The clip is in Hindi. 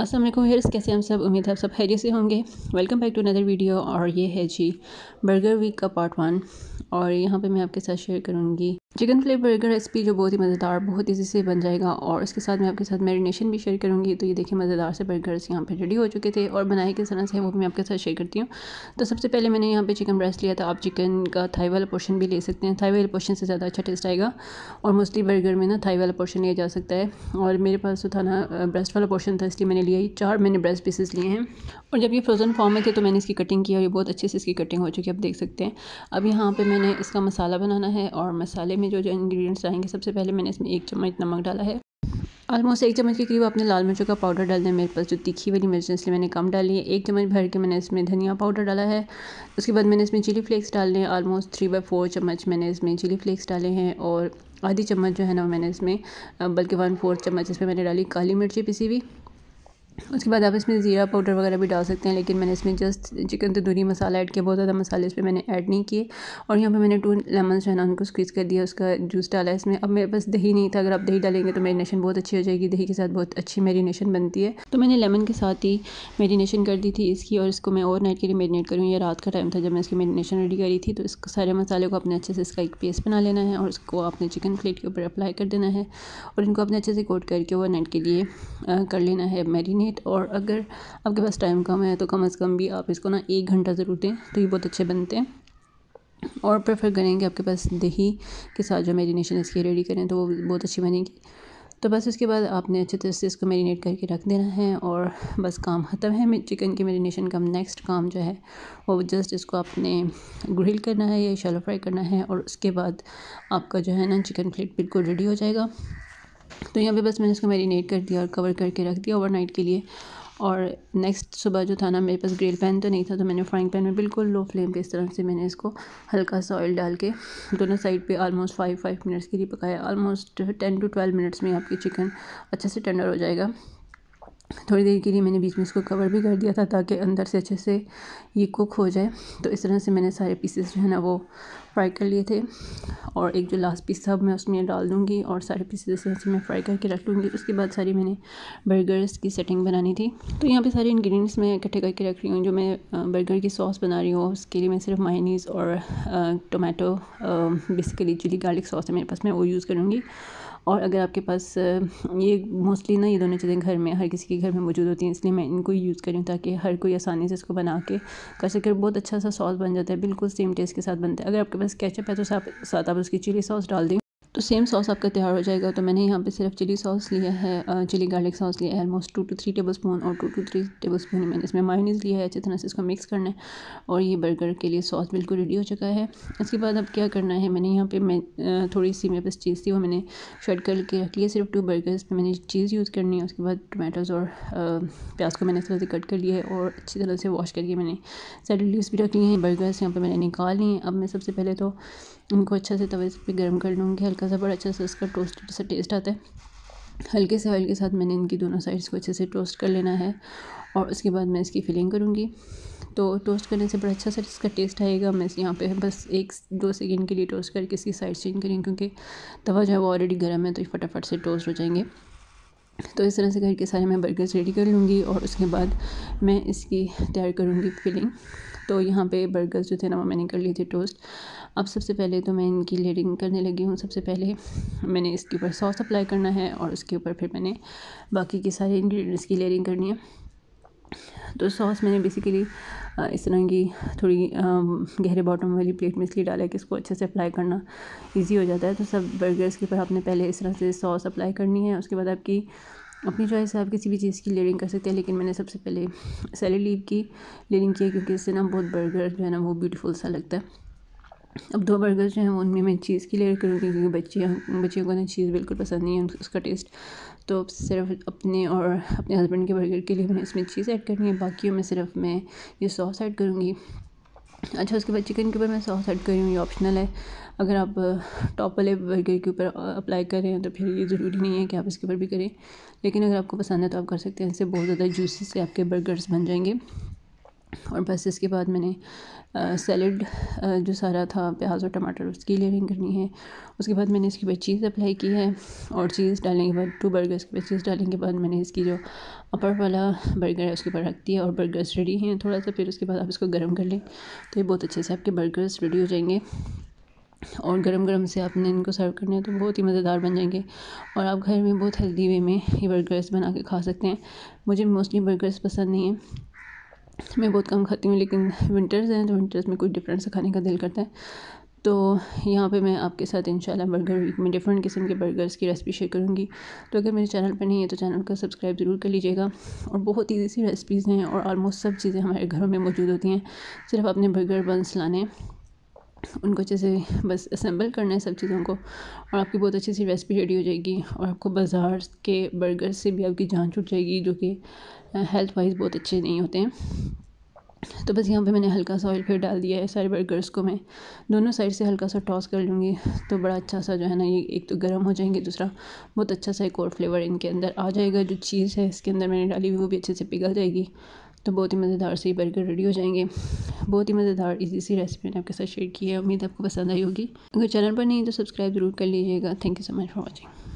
असलम हेयर्स कैसे हम सब उम्मीद है आप सब है से होंगे welcome back to another video और ये है जी बर्गर वीक का पार्ट वन और यहाँ पे मैं आपके साथ शेयर करूँगी चिकन फ्लेवर बर्गर रेसिपी जो बहुत ही मज़ेदार बहुत ईजी से बन जाएगा और इसके साथ मैं आपके साथ मेरीनेशन भी शेयर करूँगी तो ये देखिए मज़ेदार से बर्गर्स यहाँ पे रेडी हो चुके थे और बनाए किस तरह से वो भी मैं आपके साथ शेयर करती हूँ तो सबसे पहले मैंने यहाँ पे चिकन ब्रेस्ट लिया था आप चिकन का थाई वाला पोर्शन भी ले सकते हैं थाई वाले पोर्शन से ज़्यादा अच्छा टेस्ट आएगा और मोस्टली बर्गर में ना थाई वाला पोर्शन लिया जा सकता है और मेरे पास तो था ना ब्रेस्ट वाला पोर्शन था इसलिए मैंने लिया ही चार मैंने ब्रेस्ट पीसेस लिए हैं और जब ये फ्रोज़न फॉर्म में थे तो मैंने इसकी कटिंग की और ये बहुत अच्छे से इसकी कटिंग हो चुकी है आप देख सकते हैं अब यहाँ पर मैंने इसका मसाला बनाना है और मसाले में इसमें जो जो इंग्रेडिएंट्स रहेंगे सबसे पहले मैंने इसमें एक चम्मच नमक डाला है ऑलमोस्ट एक चम्मच के करीब आपने लाल मिर्चों का पाउडर डाल दिया मेरे पास जो तीखी वाली मिर्च इसलिए मैंने कम डाली है एक चम्मच भर के मैंने इसमें धनिया पाउडर डाला है उसके बाद मैंने इसमें चिली फ्लेक्स डाले हैं ऑलमोस्ट थ्री बाई फोर चम्मच मैंने इसमें चिली फ्लेक्स डाले हैं और आधी चम्मच जो है ना मैंने इसमें बल्कि वन फोर्थ चम्मच इसमें मैंने डाली काली मिर्ची पिसी हुई उसके बाद आप इसमें ज़ीरा पाउडर वगैरह भी डाल सकते हैं लेकिन मैंने इसमें just chicken tandoori masala add किया बहुत ज़्यादा मसाले इसमें मैंने ऐड नहीं किए और यहाँ पे मैंने टू लेमन जो है ना उनको स्क्वीज़ कर दिया उसका जूस डाला इसमें अब मेरे पास दही नहीं था अगर आप दही डालेंगे तो मेरीनेशन बहुत अच्छी हो जाएगी दही के साथ बहुत अच्छी मेरीनेशन बनती है तो मैंने लेमन के साथ ही मेरीनेशन कर दी थी इसकी और इसको मैं ओवर नाइट के लिए मेरीनेट करूँ या रात का टाइम था जब मैं इसकी मेरीनेशन रेडी करी थी तो इस सारे मसाले को अपने अच्छे से इसका एक पेस्ट बना लेना है और उसको आपने चिकन प्लेट के ऊपर अप्लाई कर देना है और इनको अपने अच्छे से कोट करके ओवर नाइट के लिए कर लेना है मेरीनेट मिनट और अगर आपके पास टाइम कम है तो कम अज़ कम भी आप इसको ना एक घंटा ज़रूर दें तो ये बहुत अच्छे बनते हैं और प्रेफर करेंगे आपके पास दही के साथ जो मेरीनेशन इसकी रेडी करें तो वो बहुत अच्छी बनेगी तो बस उसके बाद आपने अच्छे तरह से इसको मेरीनेट करके रख देना है और बस काम ख़त्म है चिकन की मेरीनेशन का नेक्स्ट काम जो है वो जस्ट इसको आपने ग्रिल करना है या शेलो फ्राई करना है और उसके बाद आपका जो है ना चिकन प्लेट बिल्कुल रेडी हो जाएगा तो यहाँ पे बस मैंने इसको मैरिनेट कर दिया और कवर करके रख दिया ओवरनाइट के लिए और नेक्स्ट सुबह जो था ना मेरे पास ग्रिल पैन तो नहीं था तो मैंने फ्राइंग पैन में बिल्कुल लो फ्लेम पे इस तरह से मैंने इसको हल्का सा ऑयल डाल के दोनों साइड पे आलमोस्ट फाइव फाइव मिनट्स के लिए पकाया almost ten to twelve minutes में आपकी चिकन अच्छे से टेंडर हो जाएगा थोड़ी देर के लिए मैंने बीच में इसको कवर भी कर दिया था ताकि अंदर से अच्छे से ये कुक हो जाए तो इस तरह से मैंने सारे पीसेस जो है ना वो फ्राई कर लिए थे और एक जो लास्ट पीस था मैं उसमें डाल दूँगी और सारे पीसेस इस तरह से मैं फ्राई करके रख लूँगी उसके बाद सारी मैंने बर्गर्स की सेटिंग बनानी थी तो यहाँ पर सारे इन्ग्रीडियंट्स मैं इकट्ठे करके रख रही हूँ जो मैं बर्गर की सॉस बना रही हूँ उसके लिए मैं सिर्फ माइनीस और tomato basically chili garlic sauce है मेरे पास मैं वो यूज़ करूँगी और अगर आपके पास ये मोस्टली ना ये दोनों चीज़ें घर में हर किसी के घर में मौजूद होती हैं इसलिए मैं इनको यूज़ करी ताकि हर कोई आसानी से इसको बना के कर सके बहुत अच्छा सा सॉस बन जाता है बिल्कुल सेम टेस्ट के साथ बनता है अगर आपके पास कैचअप है तो साथ आप उसकी चिली सॉस डाल दें तो सेम सॉस आपका तैयार हो जाएगा तो मैंने यहाँ पे सिर्फ चिली सॉस लिया है चिली गार्लिक सॉस लिया है almost two to three tablespoon और two to three tablespoon मैंने इसमें मायोनीज़ लिया है अच्छी तरह से इसको मिक्स करना है और ये बर्गर के लिए सॉस बिल्कुल रेडी हो चुका है इसके बाद अब क्या करना है मैंने यहाँ पर मैं थोड़ी सी मेरे पास चीज़ थी वो मैंने शर्ट करके रख लिया सिर्फ टू बर्गर्स पर मैंने चीज़ यूज़ करनी है उसके बाद टमाटोज़ और प्याज को मैंने इस तरह से कट कर लिया है और अच्छी तरह से वॉश करके मैंने सैड लीव्स भी रख लिए हैं बर्गर्स यहाँ पर मैंने निकाल लिए अब मैं सबसे पहले तो इनको अच्छे से तवे पे गर्म कर लूँगी हल्का सा बड़ा अच्छा सा इसका टोस्टेड सा टेस्ट आता है हल्के से ऑयल के साथ मैंने इनकी दोनों साइड्स को अच्छे से टोस्ट कर लेना है और उसके बाद मैं इसकी फिलिंग करूँगी तो टोस्ट करने से बड़ा अच्छा सा इसका टेस्ट आएगा मैं यहाँ पे बस एक दो सेकंड के लिए टोस्ट करके इसकी साइड चेंज करेंगे क्योंकि तवा जो है वो ऑलरेडी गर्म है तो फटाफट से टोस्ट हो जाएंगे तो इस तरह से घर के सारे मैं बर्गर्स रेडी कर लूँगी और उसके बाद मैं इसकी तैयार करूँगी फिलिंग तो यहाँ पे बर्गर्स जो थे ना वो मैंने कर लिए थे टोस्ट अब सबसे पहले तो मैं इनकी लेडिंग करने लगी हूँ सबसे पहले मैंने इसके ऊपर सॉस अप्लाई करना है और उसके ऊपर फिर मैंने बाकी के सारे इंग्रेडिएंट्स की लेयरिंग करनी है तो सॉस मैंने बेसिकली इस तरह की थोड़ी गहरे बॉटम वाली प्लेट में इसलिए डाला है कि इसको अच्छे से अप्लाई करना इजी हो जाता है तो सब बर्गर्स के ऊपर आपने पहले इस तरह से सॉस अप्लाई करनी है उसके बाद आपकी अपनी चॉइस आप किसी भी चीज़ की लेडिंग कर सकते हैं लेकिन मैंने सबसे पहले सैलड लीव की लेडिंग की है क्योंकि इससे ना बहुत बर्गर जो है ना वो ब्यूटीफुल सा लगता है अब दो बर्गर जो हैं उनमें मैं चीज़ की लेयर करूँगी क्योंकि बच्चे बच्चियों को ना चीज़ बिल्कुल पसंद नहीं है उसका टेस्ट तो सिर्फ अपने और अपने हस्बैंड के बर्गर के लिए मैंने इसमें चीज़ ऐड करनी है बाकी में सिर्फ मैं ये सॉस ऐड करूँगी अच्छा उसके बाद चिकन के ऊपर मैं सॉस ऐड कर रही हूँ ये ऑप्शनल है अगर आप टॉप वाले बर्गर के ऊपर अप्लाई कर रहे हैं तो फिर ये ज़रूरी नहीं है कि आप इसके ऊपर भी करें लेकिन अगर आपको पसंद है तो आप कर सकते हैं इससे बहुत ज़्यादा जूसी से आपके बर्गर्स बन जाएंगे और बस इसके बाद मैंने सैलड जो सारा था प्याज और टमाटर उसकी लेयरिंग करनी है उसके बाद मैंने इसके बाद चीज़ अप्लाई की है और चीज़ डालने के बाद टू बर्गर्स के बाद चीज़ डालने के बाद मैंने इसकी जो अपर वाला बर्गर है उसके ऊपर रख दिया और बर्गर्स रेडी हैं थोड़ा सा फिर उसके बाद आप इसको गर्म कर लें तो ये बहुत अच्छे से आपके बर्गर्स रेडी हो जाएंगे और गरम गरम से आपने इनको सर्व करना है तो बहुत ही मज़ेदार बन जाएंगे और आप घर में बहुत हेल्दी वे में ये बर्गर्स बना के खा सकते हैं मुझे मोस्टली बर्गर्स पसंद नहीं है मैं बहुत कम खाती हूँ लेकिन विंटर्स हैं तो विंटर्स में कुछ डिफरेंट खाने का दिल करता है तो यहाँ पे मैं आपके साथ इन बर्गर वीक में डिफरेंट किस्म के बर्गर्स की रेसिपी शेयर करूँगी तो अगर मेरे चैनल पर नहीं है तो चैनल को सब्सक्राइब ज़रूर कर लीजिएगा और बहुत ईजी सी रेसिपीज़ हैं और आलमोस्ट सब चीज़ें हमारे घरों में मौजूद होती हैं सिर्फ अपने बर्गर बंस लाने उनको अच्छे से बस असेंबल करना है सब चीज़ों को और आपकी बहुत अच्छी सी रेसिपी रेडी हो जाएगी और आपको बाज़ार के बर्गर से भी आपकी जान छूट जाएगी जो कि हेल्थ वाइज बहुत अच्छे नहीं होते हैं तो बस यहाँ पे मैंने हल्का सा ऑयल फिर डाल दिया है सारे बर्गर्स को मैं दोनों साइड से हल्का सा टॉस कर लूँगी तो बड़ा अच्छा सा जो है ना ये एक तो गर्म हो जाएंगे दूसरा बहुत अच्छा सा एक और फ्लेवर इनके अंदर आ जाएगा जो चीज़ है इसके अंदर मैंने डाली हुई वो भी अच्छे से पिघल जाएगी तो बहुत ही मज़ेदार से ये बर्गर रेडी हो जाएंगे बहुत ही मज़ेदार इजी सी रेसिपी मैंने आपके साथ शेयर की है उम्मीद आपको पसंद आई होगी अगर चैनल पर नहीं तो सब्सक्राइब जरूर कर लीजिएगा thank you so much for watching